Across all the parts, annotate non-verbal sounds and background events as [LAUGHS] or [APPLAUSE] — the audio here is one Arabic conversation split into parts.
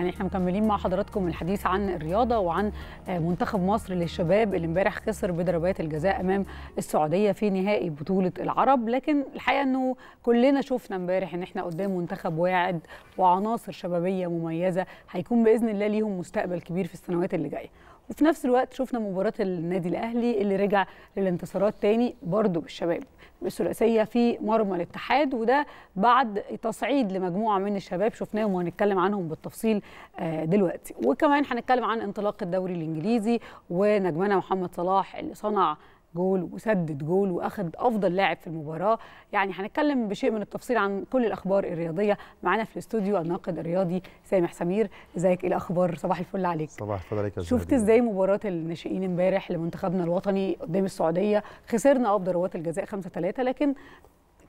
يعني احنا مكملين مع حضراتكم الحديث عن الرياضه وعن آه، منتخب مصر للشباب اللي امبارح خسر بضربات الجزاء امام السعوديه في نهائي بطوله العرب لكن الحقيقه انه كلنا شفنا امبارح ان احنا قدام منتخب واعد وعناصر شبابيه مميزه هيكون باذن الله ليهم مستقبل كبير في السنوات اللي جايه وفي نفس الوقت شفنا مباراة النادي الأهلي اللي رجع للانتصارات تاني برضو بالشباب بالثلاثية في مرمى الاتحاد وده بعد تصعيد لمجموعة من الشباب شفناهم وهنتكلم عنهم بالتفصيل آه، دلوقتي وكمان هنتكلم عن انطلاق الدوري الإنجليزي ونجمنا محمد صلاح اللي صنع جول وسدد جول واخد افضل لاعب في المباراه يعني هنتكلم بشيء من التفصيل عن كل الاخبار الرياضيه معانا في الاستوديو الناقد الرياضي سامح سمير ازيك ايه الاخبار صباح الفل عليك صباح الفل عليك يا شفت ازاي مباراه الناشئين امبارح لمنتخبنا الوطني قدام السعوديه خسرنا اه بضربات الجزاء 5 3 لكن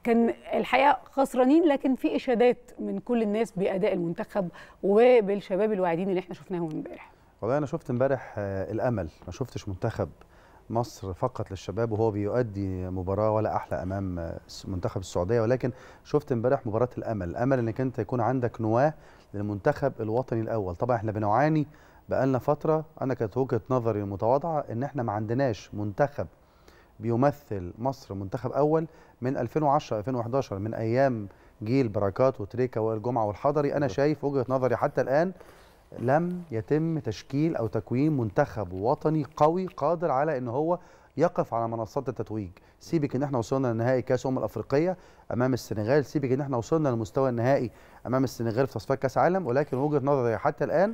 كان الحقيقه خسرانين لكن في اشادات من كل الناس باداء المنتخب وبالشباب الواعدين اللي احنا شفناهم امبارح والله انا شفت امبارح آه، الامل ما شفتش منتخب مصر فقط للشباب وهو بيؤدي مباراه ولا احلى امام منتخب السعوديه ولكن شفت امبارح مباراه الامل الامل انك انت يكون عندك نواه للمنتخب الوطني الاول طبعا احنا بنعاني بقالنا فتره انا كانت وجهه نظري المتواضعه ان احنا ما عندناش منتخب بيمثل مصر منتخب اول من 2010 2011 من ايام جيل بركات وتريكا والجمعه والحضري انا شايف وجهه نظري حتى الان لم يتم تشكيل او تكوين منتخب وطني قوي قادر على ان هو يقف على منصات التتويج سيبك ان احنا وصلنا لنهائي كاس امم الافريقيه امام السنغال سيبك ان احنا وصلنا للمستوى النهائي امام السنغال في تصفيات كاس عالم ولكن وجهه نظري حتى الان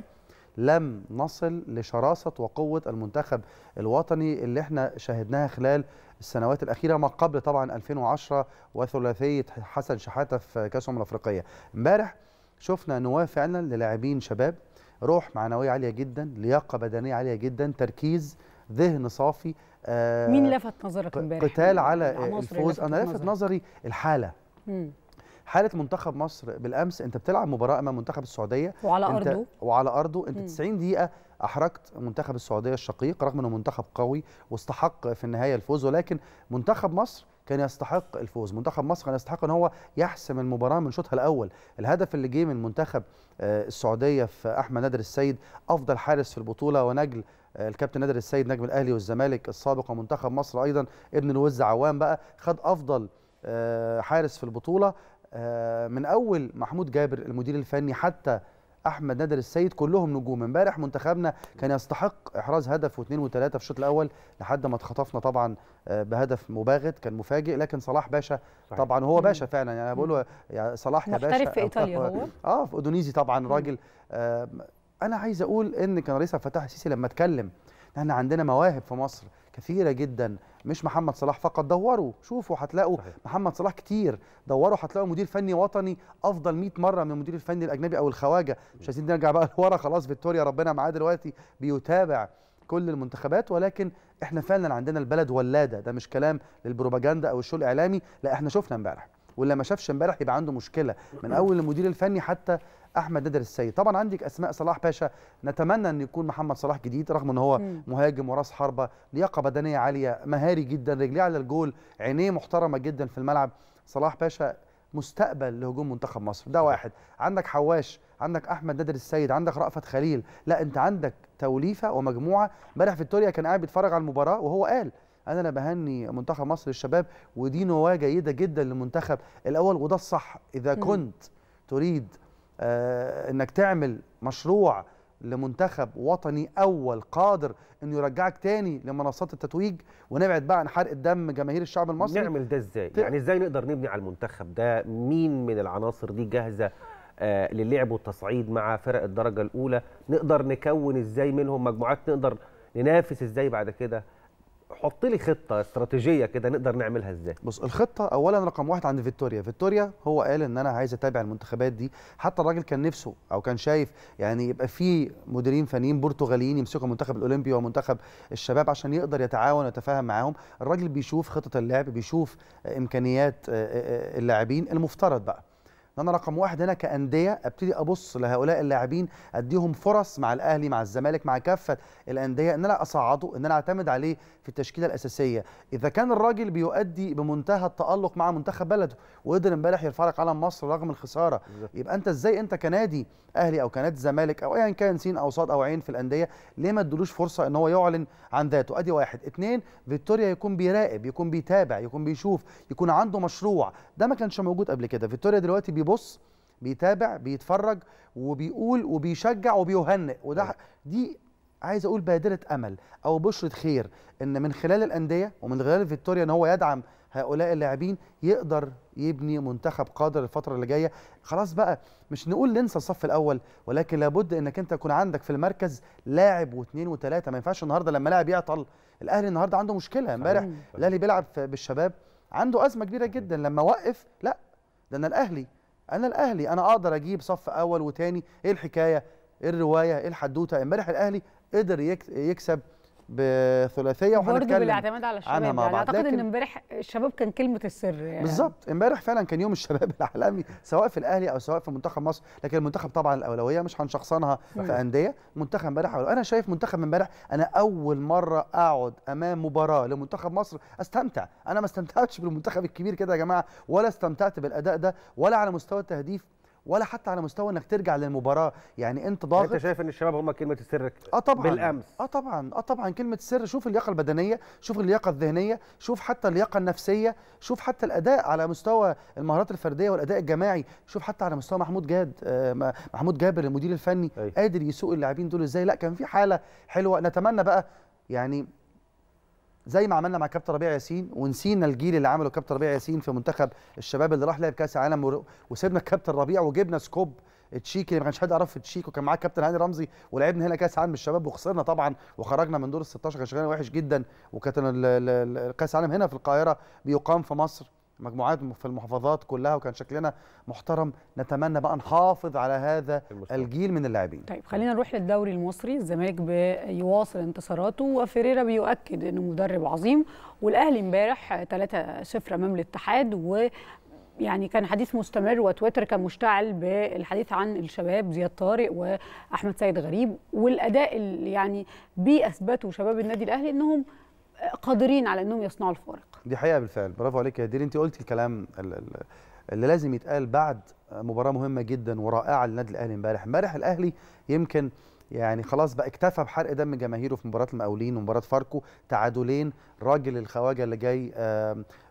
لم نصل لشراسه وقوه المنتخب الوطني اللي احنا شاهدناها خلال السنوات الاخيره ما قبل طبعا 2010 وثلاثيه حسن شحاته في كاس امم الافريقيه امبارح شفنا نواه فعلا للاعبين شباب روح معنويه عاليه جدا لياقه بدنيه عاليه جدا تركيز ذهن صافي آه مين لفت نظرك امبارح قتال على الفوز انا لفت نظري, نظري الحاله مم. حاله منتخب مصر بالامس انت بتلعب مباراه امام منتخب السعوديه وعلى انت ارضه وعلى ارضه انت مم. 90 دقيقه احرجت منتخب السعوديه الشقيق رغم انه منتخب قوي واستحق في النهايه الفوز ولكن منتخب مصر كان يستحق الفوز منتخب مصر كان يستحق ان هو يحسم المباراه من شوطها الاول الهدف اللي جه من منتخب آه، السعوديه في احمد نادر السيد افضل حارس في البطوله ونجل آه، الكابتن نادر السيد نجم الاهلي والزمالك السابق ومنتخب مصر ايضا ابن الوز عوام بقى خد افضل آه، حارس في البطوله من اول محمود جابر المدير الفني حتى احمد نادر السيد كلهم نجوم امبارح منتخبنا كان يستحق احراز هدف واثنين وثلاثه في الشوط الاول لحد ما اتخطفنا طبعا آه، بهدف مباغت كان مفاجئ لكن صلاح باشا طبعا هو باشا فعلا يعني انا بقول له صلاح يا باشا محترف في ايطاليا هو اه في اودونيزي طبعا راجل آه انا عايز اقول ان كان رئيس عبد الفتاح السيسي لما اتكلم احنا عندنا مواهب في مصر كثيره جدا مش محمد صلاح فقط دوروا شوفوا هتلاقوا محمد صلاح كتير دوروا هتلاقوا مدير فني وطني افضل 100 مره من المدير الفني الاجنبي او الخواجه مش عايزين نرجع بقى [LAUGHS] لورا خلاص فيكتوريا ربنا معاه دلوقتي بيتابع كل المنتخبات ولكن احنا فعلا عندنا البلد ولاده ده مش كلام للبروباجندا او الشو الاعلامي لا احنا شفنا امبارح واللي ما شافش امبارح يبقى عنده مشكله من اول المدير الفني حتى احمد نادر السيد طبعا عندك اسماء صلاح باشا نتمنى ان يكون محمد صلاح جديد رغم ان هو م. مهاجم وراس حربه لياقه بدنيه عاليه مهاري جدا رجليه على الجول عينيه محترمه جدا في الملعب صلاح باشا مستقبل لهجوم منتخب مصر ده واحد عندك حواش عندك احمد نادر السيد عندك رأفت خليل لا انت عندك توليفه ومجموعه امبارح فيتوريا كان قاعد بيتفرج على المباراه وهو قال انا لا بهني منتخب مصر للشباب ودي نواه جيده جدا للمنتخب الاول وده الصح اذا كنت تريد آه، انك تعمل مشروع لمنتخب وطني اول قادر انه يرجعك تاني لمنصات التتويج ونبعد بقى عن حرق الدم جماهير الشعب المصري نعمل ده ازاي ت... يعني ازاي نقدر نبني على المنتخب ده مين من العناصر دي جاهزه آه للعب والتصعيد مع فرق الدرجه الاولى نقدر نكون ازاي منهم مجموعات نقدر ننافس ازاي بعد كده حط لي خطه استراتيجيه كده نقدر نعملها ازاي بص الخطه اولا رقم واحد عند فيتوريا فيتوريا هو قال ان انا عايز اتابع المنتخبات دي حتى الراجل كان نفسه او كان شايف يعني يبقى في مديرين فنيين برتغاليين يمسكوا المنتخب الاولمبي ومنتخب الشباب عشان يقدر يتعاون ويتفاهم معاهم الراجل بيشوف خطه اللعب بيشوف امكانيات اللاعبين المفترض بقى ان انا رقم واحد هنا كانديه ابتدي ابص لهؤلاء اللاعبين اديهم فرص مع الاهلي مع الزمالك مع كافه الانديه ان انا اصعده ان انا اعتمد عليه في التشكيله الاساسيه اذا كان الراجل بيؤدي بمنتهى التالق مع منتخب بلده وقدر امبارح يرفع لك علم مصر رغم الخساره يبقى انت ازاي انت كنادي اهلي او كنادي الزمالك او ايا كان سين او صاد او عين في الانديه ليه ما ادلوش فرصه ان هو يعلن عن ذاته ادي واحد اثنين فيتوريا يكون بيراقب يكون بيتابع يكون بيشوف يكون عنده مشروع ده ما كانش موجود قبل كده فيتوريا دلوقتي بي بيبص بيتابع بيتفرج وبيقول وبيشجع وبيهنئ وده أيوة. دي عايز اقول بادره امل او بشره خير ان من خلال الانديه ومن خلال فيكتوريا ان هو يدعم هؤلاء اللاعبين يقدر يبني منتخب قادر الفتره اللي جايه خلاص بقى مش نقول ننسى الصف الاول ولكن لابد انك انت يكون عندك في المركز لاعب واثنين وثلاثه ما ينفعش النهارده لما لاعب يعطل الاهلي النهارده عنده مشكله امبارح الاهلي بيلعب بالشباب عنده ازمه كبيره جدا لما وقف لا ده انا الاهلي انا الاهلي انا اقدر اجيب صف اول وتاني ايه الحكايه ايه الروايه ايه الحدوته امبارح الاهلي قدر يكسب بثلاثيه وهنتكلم برضه بالاعتماد على الشباب يعني اعتقد ان امبارح الشباب كان كلمه السر يعني. بالظبط امبارح فعلا كان يوم الشباب [LAUGHS] العالمي سواء في الاهلي او سواء في منتخب مصر لكن المنتخب طبعا الاولويه مش هنشخصنها في انديه منتخب امبارح انا شايف منتخب امبارح انا اول مره اقعد امام مباراه لمنتخب مصر استمتع انا ما استمتعتش بالمنتخب الكبير كده يا جماعه ولا استمتعت بالاداء ده ولا على مستوى التهديف ولا حتى على مستوى انك ترجع للمباراه يعني انت ضاغط يعني انت شايف ان الشباب هم كلمه السر اه طبعا بالامس اه طبعا اه طبعا كلمه السر شوف اللياقه البدنيه شوف اللياقه الذهنيه شوف حتى اللياقه النفسيه شوف حتى الاداء على مستوى المهارات الفرديه والاداء الجماعي شوف حتى على مستوى محمود جاد آه محمود جابر المدير الفني أي. قادر يسوق اللاعبين دول ازاي لا كان في حاله حلوه نتمنى بقى يعني زي ما عملنا مع كابتن ربيع ياسين ونسينا الجيل اللي عمله كابتن ربيع ياسين في منتخب الشباب اللي راح لعب كاس العالم وسيبنا كابتن ربيع وجبنا سكوب تشيك اللي ما كانش حد يعرف تشيك وكان معاه كابتن هاني رمزي ولعبنا هنا كاس عالم الشباب وخسرنا طبعا وخرجنا من دور ال 16 كان شغال وحش جدا وكانت كاس العالم هنا في القاهره بيقام في مصر مجموعات في المحافظات كلها وكان شكلنا محترم نتمنى بقى نحافظ على هذا المستوى. الجيل من اللاعبين طيب خلينا نروح للدوري المصري الزمالك بيواصل انتصاراته وفيريرا بيؤكد انه مدرب عظيم والاهلي امبارح 3-0 امام الاتحاد و يعني كان حديث مستمر وتويتر كان مشتعل بالحديث عن الشباب زياد طارق واحمد سيد غريب والاداء اللي يعني بيثبته شباب النادي الاهلي انهم قادرين على انهم يصنعوا الفارق دي حقيقه بالفعل برافو عليك يا دير انت قلت الكلام اللي لازم يتقال بعد مباراه مهمه جدا ورائعه للنادي الاهلي امبارح امبارح الاهلي يمكن يعني خلاص بقى اكتفى بحرق دم جماهيره في مباراه المقاولين ومباراه فاركو تعادلين راجل الخواجه اللي جاي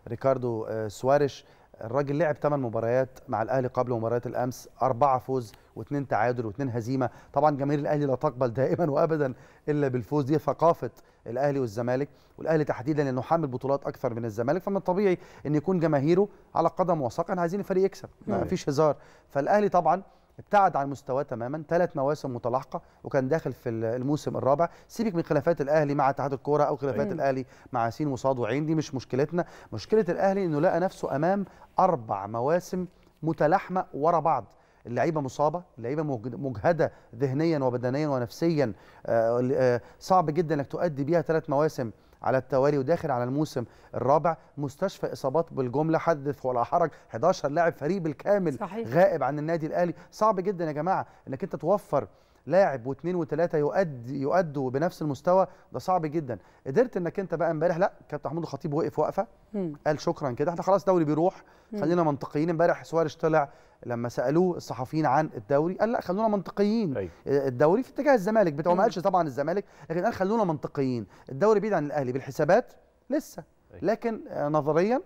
ريكاردو آه، سواريش الراجل لعب 8 مباريات مع الاهلي قبل مباراه الامس أربعة فوز واثنين تعادل واثنين هزيمه طبعا جماهير الاهلي لا تقبل دائما وابدا الا بالفوز دي ثقافه الاهلي والزمالك والاهلي تحديدا لانه حامل بطولات اكثر من الزمالك فمن الطبيعي ان يكون جماهيره على قدم وساق احنا عايزين الفريق يكسب ما نعم. فيش هزار فالاهلي طبعا ابتعد عن مستواه تماما ثلاث مواسم متلاحقه وكان داخل في الموسم الرابع سيبك من خلافات الاهلي مع اتحاد الكوره او خلافات أيه. الاهلي مع سين وصاد وعين دي مش مشكلتنا مشكله الاهلي انه لقى نفسه امام اربع مواسم متلاحمه ورا بعض اللعيبه مصابه اللعيبه مجهده ذهنيا وبدنيا ونفسيا آه، آه، صعب جدا انك تؤدي بيها ثلاث مواسم على التوالي وداخل على الموسم الرابع مستشفى اصابات بالجمله حدث ولا حرج 11 لاعب فريق بالكامل صحيح. غائب عن النادي الاهلي صعب جدا يا جماعه انك انت توفر لاعب واثنين وثلاثه يؤدي يؤدوا بنفس المستوى ده صعب جدا قدرت انك انت بقى امبارح لا كابتن محمود الخطيب وقف وقفه قال شكرا كده احنا خلاص دوري بيروح خلينا منطقيين امبارح سوارش طلع لما سالوه الصحفيين عن الدوري قال لا خلونا منطقيين أيوه. الدوري في اتجاه الزمالك بتاعه ما قالش طبعا الزمالك لكن قال خلونا منطقيين الدوري بعيد عن الاهلي بالحسابات لسه أيوه. لكن آه، نظريا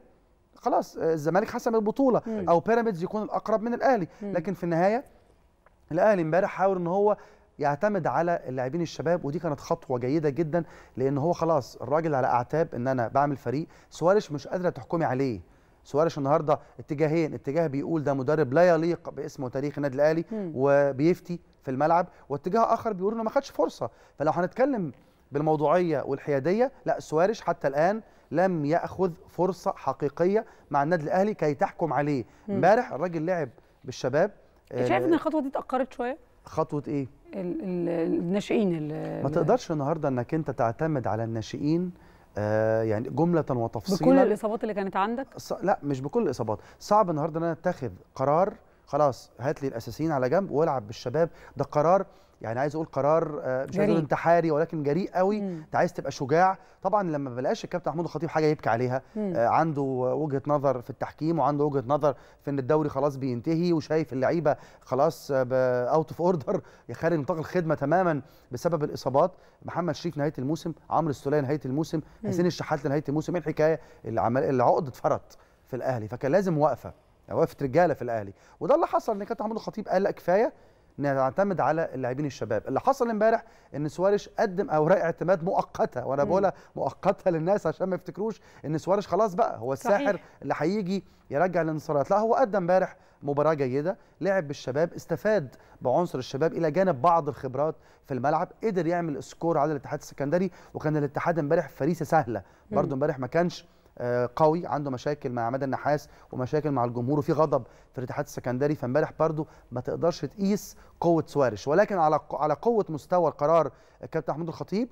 خلاص آه، الزمالك حسم البطوله أيوه. او بيراميدز يكون الاقرب من الاهلي لكن في النهايه الاهلي امبارح حاول ان هو يعتمد على اللاعبين الشباب ودي كانت خطوه جيده جدا لان هو خلاص الراجل على اعتاب ان انا بعمل فريق سواريش مش قادره تحكمي عليه سواريش النهارده اتجاهين اتجاه بيقول ده مدرب لا يليق باسم وتاريخ النادي الاهلي وبيفتي في الملعب واتجاه اخر بيقول انه ما خدش فرصه فلو هنتكلم بالموضوعيه والحياديه لا سواريش حتى الان لم ياخذ فرصه حقيقيه مع النادي الاهلي كي تحكم عليه امبارح الراجل لعب بالشباب شايف ان آه، الخطوه دي اتاخرت شويه خطوه ايه الناشئين ما تقدرش النهارده انك انت تعتمد على الناشئين آه يعني جمله وتفصيلا بكل الاصابات اللي كانت عندك لا مش بكل الاصابات صعب النهارده ان انا اتخذ قرار خلاص هات لي الاساسيين على جنب والعب بالشباب ده قرار يعني عايز اقول قرار آه، مش عايز انتحاري ولكن جريء قوي انت عايز تبقى شجاع طبعا لما بلاقاش الكابتن محمود الخطيب حاجه يبكي عليها مم. آه، عنده وجهه نظر في التحكيم وعنده وجهه نظر في ان الدوري خلاص بينتهي وشايف اللعيبه خلاص اوت اوف اوردر خارج نطاق الخدمه تماما بسبب الاصابات محمد شريف نهايه الموسم عمرو السوليه نهايه الموسم حسين الشحات نهايه الموسم ايه الحكايه العقد اتفرط في الاهلي فكان لازم وقفه وقفه رجاله في الاهلي وده اللي حصل ان كابتن محمود الخطيب قال لا كفايه نعتمد على اللاعبين الشباب اللي حصل امبارح ان سواريش قدم اوراق اعتماد مؤقته وانا بقولها مؤقته للناس عشان ما يفتكروش ان سواريش خلاص بقى هو الساحر صحيح. اللي هيجي يرجع الانتصارات لا هو قدم امبارح مباراه جيده لعب بالشباب استفاد بعنصر الشباب الى جانب بعض الخبرات في الملعب قدر يعمل سكور على الاتحاد السكندري وكان الاتحاد امبارح فريسه سهله برده امبارح ما كانش قوي عنده مشاكل مع عماد النحاس ومشاكل مع الجمهور وفي غضب في الاتحاد السكندري فامبارح برضه ما تقدرش تقيس قوه سوارش ولكن على على قوه مستوى القرار الكابتن محمود الخطيب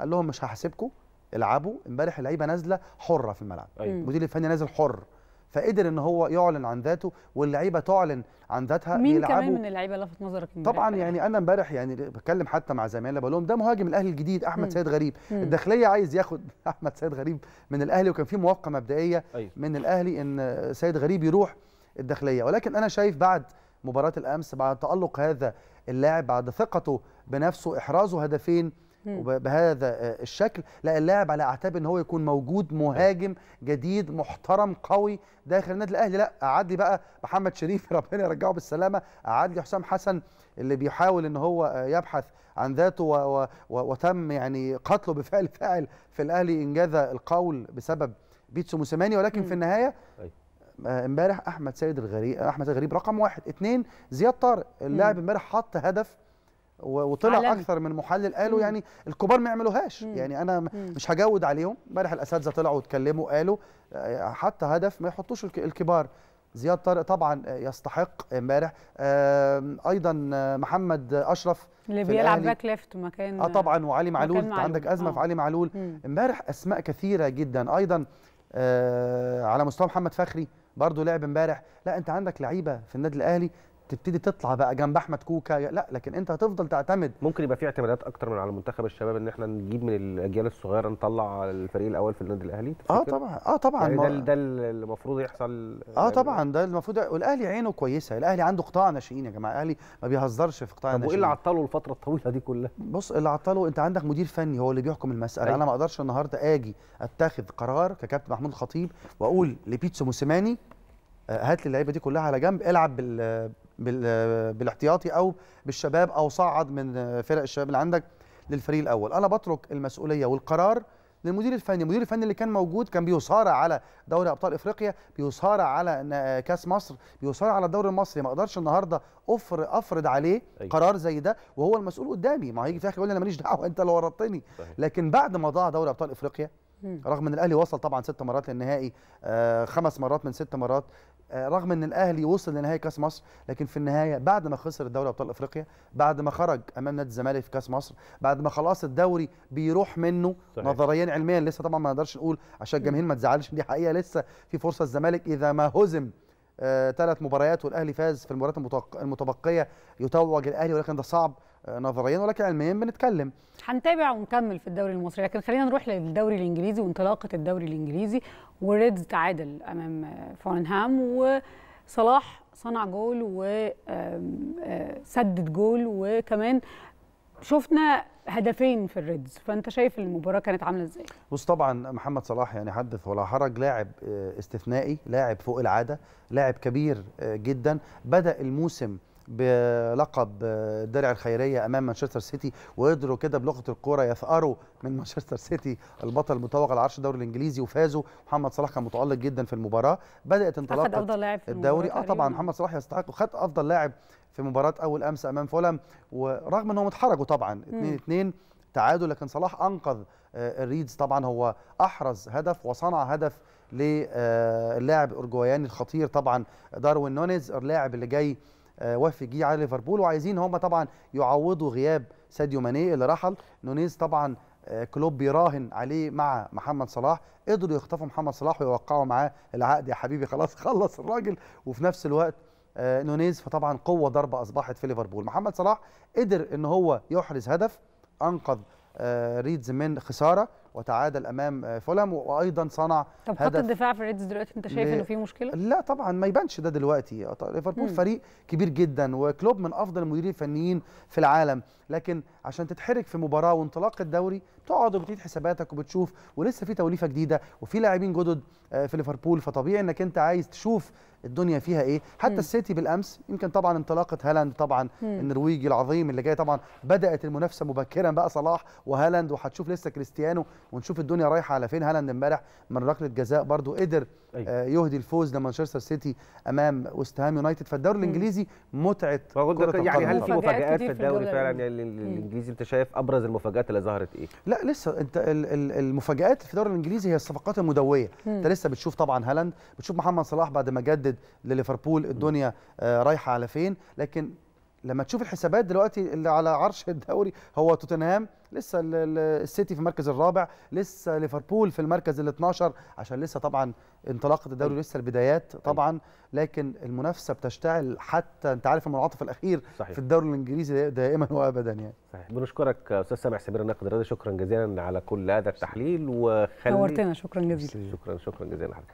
قال لهم مش هحاسبكم العبوا امبارح اللعيبه نازله حره في الملعب أيوة. المدير الفني نازل حر فقدر ان هو يعلن عن ذاته واللعيبه تعلن عن ذاتها مين كمان من اللعيبه لفت نظرك طبعا يعني انا امبارح يعني بتكلم حتى مع زمايلي بقول لهم ده مهاجم الاهلي الجديد احمد سيد غريب الداخليه عايز ياخد [LAUGHS] احمد سيد غريب من الاهلي وكان في موافقه مبدئيه أيوه. من الاهلي ان سيد غريب يروح الداخليه ولكن انا شايف بعد مباراه الامس بعد تالق هذا اللاعب بعد ثقته بنفسه احرازه هدفين وبهذا آه، الشكل لا اللاعب على اعتاب ان هو يكون موجود مهاجم جديد محترم قوي داخل النادي الاهلي لا قعد لي بقى محمد شريف [LAUGHS] ربنا يرجعه بالسلامه قعد لي حسام حسن اللي بيحاول ان هو آه، يبحث عن ذاته و و وتم يعني قتله بفعل فاعل في الاهلي انجاز القول بسبب بيتسو موسيماني ولكن في النهايه طيب. آه، امبارح احمد سيد الغريب احمد الغريب رقم واحد اثنين زياد طارق اللاعب امبارح حط هدف وطلع اكثر من محلل قالوا مم. يعني الكبار ما يعملوهاش يعني انا مم. مش هجود عليهم امبارح الاساتذه طلعوا واتكلموا قالوا آه، حتى هدف ما يحطوش الكبار زياد طارق طبعا آه، يستحق امبارح ايضا آه، محمد اشرف اللي بيلعب باك ليفت مكان اه طبعا وعلي معلول, انت عندك ازمه آه. في علي معلول امبارح اسماء كثيره جدا ايضا على مستوى محمد فخري برضه لعب امبارح لا انت عندك لعيبه في النادي الاهلي تبتدي تطلع بقى جنب احمد كوكا لا لكن انت هتفضل تعتمد ممكن يبقى في اعتمادات اكتر من على منتخب الشباب ان احنا نجيب من الاجيال الصغيره نطلع الفريق الاول في النادي الاهلي اه طبعا اه طبعا يعني ده ده المفروض يحصل اه طبعا ده المفروض والاهلي عينه كويسه الاهلي عنده قطاع ناشئين يا جماعه الاهلي ما بيهزرش في قطاع الناشئين طب وايه اللي عطله الفتره الطويله دي كلها بص اللي عطله انت عندك مدير فني هو اللي بيحكم المساله أي. أيوة. انا ما اقدرش النهارده اجي اتخذ قرار ككابتن محمود الخطيب واقول لبيتسو موسيماني آه، هات لي اللعيبه دي كلها على جنب العب بال بالاحتياطي او بالشباب او صعد من فرق الشباب اللي عندك للفريق الاول انا بترك المسؤوليه والقرار للمدير الفني المدير الفني اللي كان موجود كان بيصارع على دوري ابطال افريقيا بيصارع على كاس مصر بيصارع على الدوري المصري ما اقدرش النهارده افرض افرض عليه أيوة. قرار زي ده وهو المسؤول قدامي ما هيجي في الاخر يقول لي انا ماليش دعوه انت اللي ورطتني لكن بعد ما ضاع دوري ابطال افريقيا رغم ان الاهلي وصل طبعا ست مرات للنهائي آه، خمس مرات من ست مرات آه، رغم ان الاهلي وصل لنهائي كاس مصر لكن في النهايه بعد ما خسر الدوري ابطال افريقيا بعد ما خرج امام نادي الزمالك في كاس مصر بعد ما خلاص الدوري بيروح منه صحيح. نظريا علميا لسه طبعا ما نقدرش نقول عشان الجماهير ما تزعلش دي حقيقه لسه في فرصه الزمالك اذا ما هزم ثلاث آه مباريات والاهلي فاز في المباريات المتبقيه يتوج الاهلي ولكن ده صعب نظريا ولكن علميا بنتكلم هنتابع ونكمل في الدوري المصري لكن خلينا نروح للدوري الانجليزي وانطلاقه الدوري الانجليزي وريدز تعادل امام آه، فورنهام وصلاح صنع جول وسدد آه، جول وكمان شفنا هدفين في الريدز فانت شايف المباراه كانت عامله ازاي بص طبعا محمد صلاح يعني حدث ولا حرج لاعب آه، استثنائي لاعب فوق العاده لاعب كبير جدا بدا الموسم بلقب الدرع الخيريه امام مانشستر سيتي وقدروا كده بلغه الكوره يثاروا من مانشستر سيتي البطل المتوج على عرش الدوري الانجليزي وفازوا محمد صلاح كان متالق جدا في المباراه بدات انطلاقه الدوري اه طبعا محمد صلاح يستحق وخد افضل لاعب في مباراه اول امس امام فولم ورغم انهم اتحرجوا طبعا 2 2 تعادل لكن صلاح انقذ آه، الريدز طبعا هو احرز هدف وصنع هدف آه، للاعب الاورجواياني الخطير طبعا داروين نونيز اللاعب اللي جاي آه، وافي جي على ليفربول وعايزين هم طبعا يعوضوا غياب ساديو ماني اللي رحل نونيز طبعا آه، كلوب بيراهن عليه مع محمد صلاح قدروا يخطفوا محمد صلاح ويوقعوا معاه العقد يا حبيبي خلاص خلص الراجل وفي نفس الوقت آه، نونيز فطبعا قوه ضربه اصبحت في ليفربول محمد صلاح قدر ان هو يحرز هدف انقذ ريدز من خساره وتعادل امام فولام وايضا صنع طب خط الدفاع في ريدز دلوقتي انت شايف ل... انه في مشكله؟ لا طبعا ما يبانش ده دلوقتي ليفربول فريق كبير جدا وكلوب من افضل المديرين الفنيين في العالم لكن عشان تتحرك في مباراه وانطلاق الدوري تقعد وبتعيد حساباتك وبتشوف ولسه في توليفه جديده وفي لاعبين جدد آه، في ليفربول فطبيعي انك انت عايز تشوف الدنيا فيها ايه حتى مم. السيتي بالامس يمكن طبعا انطلاقه هالاند طبعا مم. النرويجي العظيم اللي جاي طبعا بدات المنافسه مبكرا بقى صلاح وهالاند وهتشوف لسه كريستيانو ونشوف الدنيا رايحه على فين هالاند امبارح من ركله جزاء برضو قدر أيوة. آه يهدي الفوز لمانشستر سيتي امام وست هام يونايتد فالدوري الانجليزي متعه كره يعني هل في مفاجات في الدوري فعلا يعني الانجليزي انت شايف ابرز المفاجات اللي ظهرت ايه لا لسه انت المفاجات في الدوري الانجليزي هي الصفقات المدويه انت لسه بتشوف طبعا هالاند بتشوف محمد صلاح بعد ما جدد لليفربول الدنيا آه، رايحه على فين لكن لما تشوف الحسابات دلوقتي اللي على عرش الدوري هو توتنهام لسه السيتي في المركز الرابع لسه ليفربول في المركز ال 12 عشان لسه طبعا انطلاقه الدوري أيوه. لسه البدايات أيوه. طبعا لكن المنافسه بتشتعل حتى انت عارف المنعطف الاخير صحيح. في الدوري الانجليزي دائما وابدا يعني صحيح بنشكرك استاذ سامح سمير الناقد الرياضي شكرا جزيلا على كل هذا التحليل وخلي نورتنا شكرا جزيلا شكرا شكرا جزيلا لحضرتك